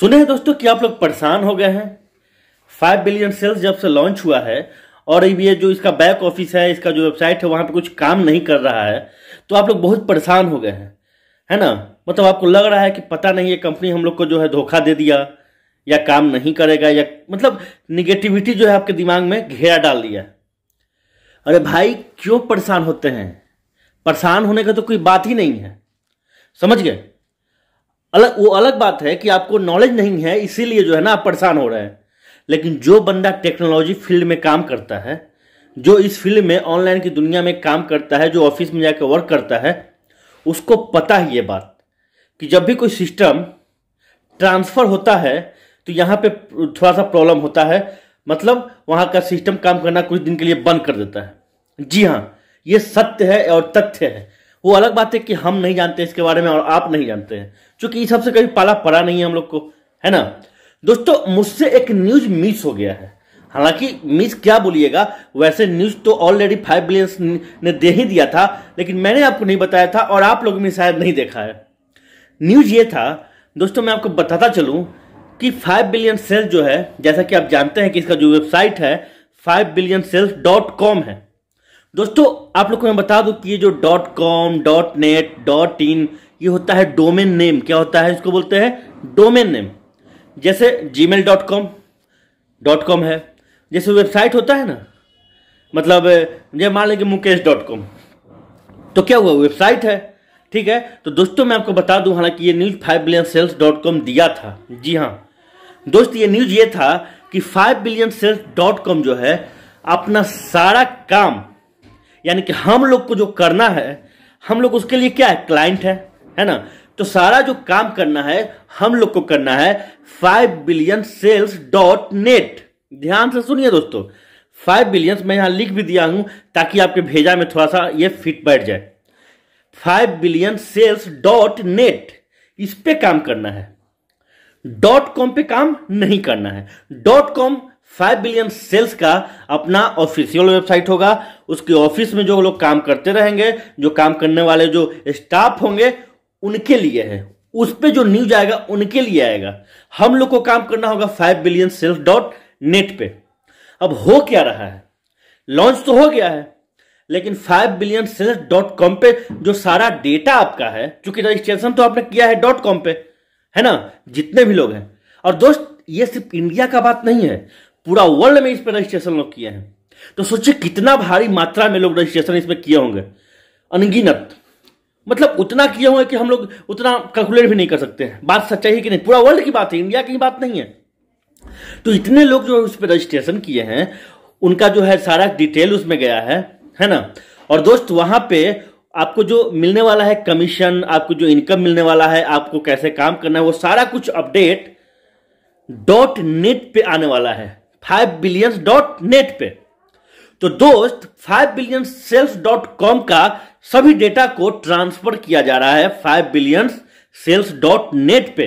सुने हैं दोस्तों कि आप लोग परेशान हो गए हैं फाइव बिलियन सेल्स जब से लॉन्च हुआ है और ये जो इसका बैक ऑफिस है इसका जो वेबसाइट है वहां पे कुछ काम नहीं कर रहा है तो आप लोग बहुत परेशान हो गए हैं है ना मतलब आपको लग रहा है कि पता नहीं ये कंपनी हम लोग को जो है धोखा दे दिया या काम नहीं करेगा या मतलब निगेटिविटी जो है आपके दिमाग में घेरा डाल दिया अरे भाई क्यों परेशान होते हैं परेशान होने का तो कोई बात ही नहीं है समझ गए अलग वो अलग बात है कि आपको नॉलेज नहीं है इसीलिए जो है ना आप परेशान हो रहे हैं लेकिन जो बंदा टेक्नोलॉजी फील्ड में काम करता है जो इस फील्ड में ऑनलाइन की दुनिया में काम करता है जो ऑफिस में जाकर वर्क करता है उसको पता है ये बात कि जब भी कोई सिस्टम ट्रांसफ़र होता है तो यहाँ पे थोड़ा सा प्रॉब्लम होता है मतलब वहाँ का सिस्टम काम करना कुछ दिन के लिए बंद कर देता है जी हाँ ये सत्य है और तथ्य है वो अलग बात है कि हम नहीं जानते इसके बारे में और आप नहीं जानते हैं क्योंकि इस सबसे कभी पाला पड़ा नहीं है हम लोग को है ना दोस्तों मुझसे एक न्यूज मिस हो गया है हालांकि मिस क्या बोलिएगा वैसे न्यूज तो ऑलरेडी फाइव बिलियन ने दे ही दिया था लेकिन मैंने आपको नहीं बताया था और आप लोगों ने शायद नहीं देखा है न्यूज ये था दोस्तों मैं आपको बताता चलूं कि फाइव बिलियन सेल्स जो है जैसा कि आप जानते हैं कि इसका जो वेबसाइट है five billion sales dot com है दोस्तों आप लोग को मैं बता दूं कि ये जो dot com dot net dot in ये होता है डोमेन नेम क्या होता है इसको बोलते हैं डोमेन नेम जैसे Gmail dot com dot com है जैसे वेबसाइट होता है ना मतलब ये मान लेंगे मुकेश डॉट कॉम तो क्या हुआ वेबसाइट है ठीक है तो दोस्तों मैं आपको बता दूं हालांकि ये news five billion sales dot com दिया था जी हाँ दोस्त ये न्यूज़ ये था कि five billion sales dot com जो है अपना सारा काम यानी कि हम लोग को जो करना है हम लोग उसके लिए क्या है क्लाइंट है है ना तो सारा जो काम करना है हम लोग को करना है five billion sales dot net ध्यान से सुनिए दोस्तों फाइव बिलियन मैं यहां लिख भी दिया हूं ताकि आपके भेजा में थोड़ा सा ये फिट बैठ जाए five billion sales dot net इस पे काम करना है डॉट कॉम पे काम नहीं करना है dot com five billion sales का अपना ऑफिशियल वेबसाइट होगा उसके ऑफिस में जो लोग काम करते रहेंगे जो काम करने वाले जो स्टाफ होंगे उनके लिए है उस पर जो न्यूज आएगा उनके लिए आएगा हम लोग को काम करना होगा five billion sales dot net पे अब हो क्या रहा है लॉन्च तो हो गया है लेकिन five billion sales dot com पे जो सारा डेटा आपका है चूंकि रजिस्ट्रेशन तो आपने किया है डॉट कॉम पे है ना जितने भी लोग हैं और दोस्त ये सिर्फ इंडिया का बात नहीं है पूरा वर्ल्ड में इस पर रजिस्ट्रेशन लोग किए हैं तो सोचिए कितना भारी मात्रा में लोग रजिस्ट्रेशन इसमें किए होंगे अनगिनत मतलब उतना किए हुए कि हम लोग उतना कैलकुलेट भी नहीं कर सकते हैं बात सच्चाई है कि नहीं पूरा वर्ल्ड की बात है इंडिया की बात नहीं है तो इतने लोग जो उस पर रजिस्ट्रेशन किए हैं उनका जो है सारा डिटेल उसमें गया है है ना और दोस्त वहां पे आपको जो मिलने वाला है कमीशन आपको जो इनकम मिलने वाला है आपको कैसे काम करना है वो सारा कुछ अपडेट डॉट नेट पे आने वाला है फाइव बिलियन डॉट नेट पे तो दोस्त five billion sales dot com का सभी डेटा को ट्रांसफर किया जा रहा है five billion sales dot net पे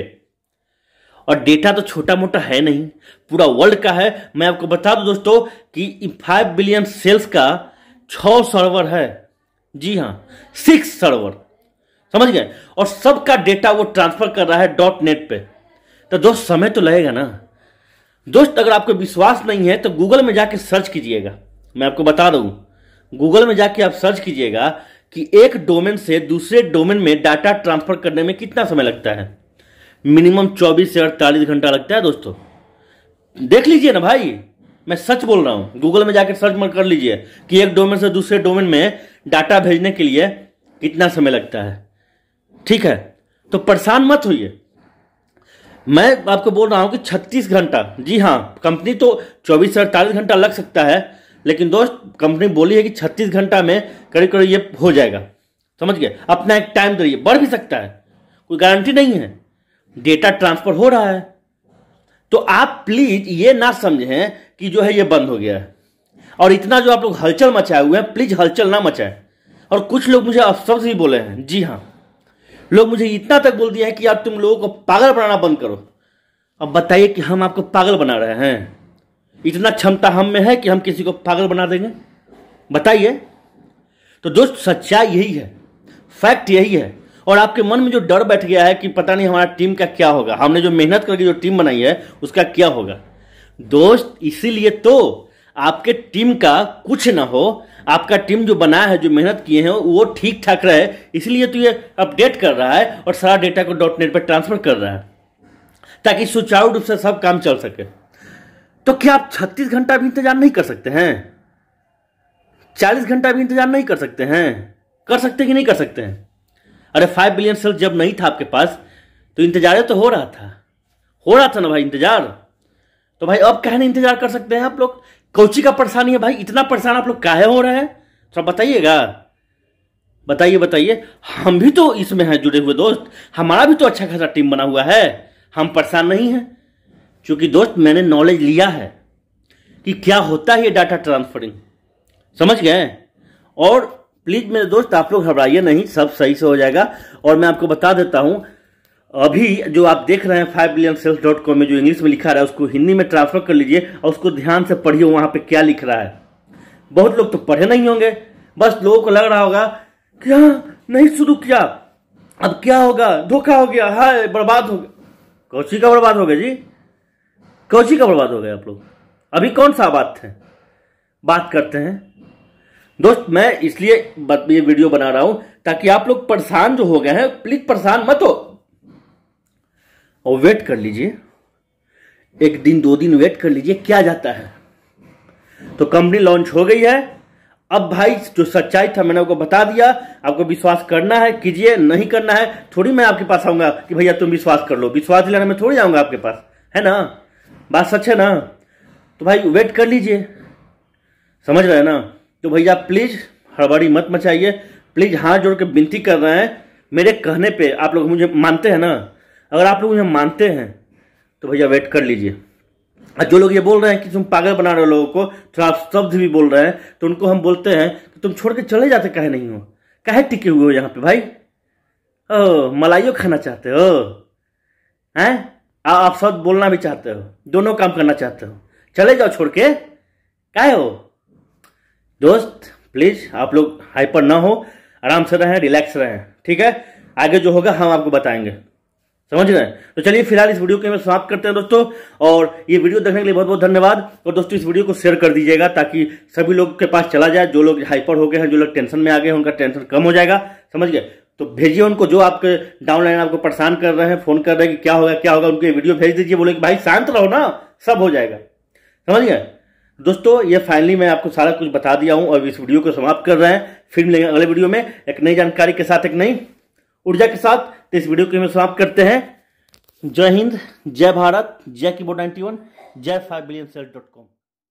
और डेटा तो छोटा मोटा है नहीं पूरा वर्ल्ड का है मैं आपको बता दूं दोस्तों कि फाइव बिलियन सेल्स का छ सर्वर है जी हाँ सिक्स सर्वर समझ गए और सबका डेटा वो ट्रांसफर कर रहा है डॉट नेट पे तो दोस्त समय तो लगेगा ना दोस्त अगर आपको विश्वास नहीं है तो गूगल में जाके सर्च कीजिएगा मैं आपको बता दूं गूगल में जाके आप सर्च कीजिएगा कि एक डोमेन से दूसरे डोमेन में डाटा ट्रांसफर करने में कितना समय लगता है मिनिमम 24 से 48 घंटा लगता है दोस्तों देख लीजिए ना भाई मैं सच बोल रहा हूं गूगल में जाकर सर्च मत कर लीजिए कि एक डोमेन से दूसरे डोमेन में डाटा भेजने के लिए कितना समय लगता है ठीक है तो परेशान मत होइए मैं आपको बोल रहा हूँ कि 36 घंटा जी हाँ कंपनी तो चौबीस से अड़तालीस घंटा लग सकता है लेकिन दोस्त कंपनी बोली है कि 36 घंटा में करीब करीब ये हो जाएगा समझ गए अपना एक टाइम दे बढ़ भी सकता है कोई गारंटी नहीं है डेटा ट्रांसफर हो रहा है तो आप प्लीज ये ना समझें कि जो है ये बंद हो गया है और इतना जो आप लोग हलचल मचाए हुए हैं प्लीज हलचल ना मचाएं और कुछ लोग मुझे अफसर भी बोले हैं जी हाँ लोग मुझे इतना तक बोल दिया है कि आप तुम लोगों को पागल बनाना बंद करो अब बताइए कि हम आपको पागल बना रहे हैं इतना क्षमता हम में है कि हम किसी को पागल बना देंगे बताइए तो दोस्त सच्चाई यही है फैक्ट यही है और आपके मन में जो डर बैठ गया है कि पता नहीं हमारा टीम का क्या होगा हमने जो मेहनत करके जो टीम बनाई है उसका क्या होगा दोस्त इसीलिए तो आपके टीम का कुछ ना हो आपका टीम जो बना है जो मेहनत किए हैं वो ठीक ठाक रहे इसलिए तो ये अपडेट कर रहा है और सारा डेटा को डॉट नेट पर ट्रांसफर कर रहा है ताकि सुचारू रूप से सब काम चल सके तो क्या आप 36 घंटा भी इंतजार नहीं कर सकते हैं 40 घंटा भी इंतजार नहीं कर सकते हैं कर सकते कि नहीं कर सकते हैं अरे फाइव बिलियन सेल जब नहीं था आपके पास तो इंतजार तो हो रहा था हो रहा था ना भाई इंतजार तो भाई अब कहने इंतजार कर सकते हैं आप लोग कौची का परेशानी है भाई इतना परेशान आप लोग काहे हो रहे हैं थोड़ा बताइएगा बताइए बताइए हम भी तो इसमें हैं जुड़े हुए दोस्त हमारा भी तो अच्छा खासा टीम बना हुआ है हम परेशान नहीं हैं क्योंकि दोस्त मैंने नॉलेज लिया है कि क्या होता है ये डाटा ट्रांसफरिंग समझ गए और प्लीज मेरे दोस्त आप लोग घबराइए नहीं सब सही से हो जाएगा और मैं आपको बता देता हूं अभी जो आप देख रहे हैं five billion sales dot com में जो इंग्लिश में लिखा रहा है उसको हिंदी में ट्रांसफर कर लीजिए और उसको ध्यान से पढ़िए वहां पे क्या लिख रहा है बहुत लोग तो पढ़े नहीं होंगे बस लोगों को लग रहा होगा क्या नहीं शुरू किया अब क्या होगा धोखा हो गया हाय बर्बाद हो गया कौची का बर्बाद हो गया जी कौची का बर्बाद हो गया आप लोग अभी कौन सा बात है बात करते हैं दोस्त मैं इसलिए ये वीडियो बना रहा हूं ताकि आप लोग परेशान जो हो गए हैं प्लीज परेशान मत हो और वेट कर लीजिए एक दिन दो दिन वेट कर लीजिए क्या जाता है तो कंपनी लॉन्च हो गई है अब भाई जो सच्चाई था मैंने आपको बता दिया आपको विश्वास करना है कीजिए नहीं करना है थोड़ी मैं आपके पास आऊंगा कि भैया तुम विश्वास कर लो विश्वास लेना मैं थोड़ी आऊंगा आपके पास है ना बात सच है ना तो भाई वेट कर लीजिए समझ रहे हैं ना तो भैया प्लीज हड़बड़ी मत मचाइए प्लीज हाथ जोड़ के विनती कर रहे हैं मेरे कहने पे आप लोग मुझे मानते हैं ना अगर आप लोग उन्हें मानते हैं तो भैया वेट कर लीजिए और जो लोग ये बोल रहे हैं कि तुम पागल बना रहे हो लोगों को थोड़ा तो आप शब्द भी बोल रहे हैं तो उनको हम बोलते हैं कि तुम छोड़ के चले जाते कहे नहीं हो कहे टिके हुए हो यहाँ पे भाई ओ मलाइयो खाना चाहते हो हैं आप शब्द बोलना भी चाहते हो दोनों काम करना चाहते हो चले जाओ छोड़ के कहे हो दोस्त प्लीज आप लोग हाइपर ना हो आराम से रहें रिलैक्स रहें ठीक है आगे जो होगा हम आपको बताएंगे समझ गए तो चलिए फिलहाल इस वीडियो के में समाप्त करते हैं दोस्तों और ये वीडियो देखने के लिए बहुत बहुत धन्यवाद और दोस्तों इस वीडियो को शेयर कर दीजिएगा ताकि सभी लोग के पास चला जाए जो लोग हाइपर हो गए हैं जो लोग टेंशन में आ गए हैं उनका टेंशन कम हो जाएगा समझ गए तो भेजिए उनको जो आपके डाउनलाइन आपको परेशान कर रहे हैं फोन कर रहे हैं कि क्या होगा क्या होगा उनको ये वीडियो भेज दीजिए बोले कि भाई शांत रहो ना सब हो जाएगा समझ गए दोस्तों ये फाइनली मैं आपको सारा कुछ बता दिया हूं और इस वीडियो को समाप्त कर रहे हैं फिर मिलेंगे अगले वीडियो में एक नई जानकारी के साथ एक नई ऊर्जा के साथ इस वीडियो को समाप्त करते हैं जय हिंद जय भारत जय की बोर्ड नाइन्टी वन जय five billion sale dot com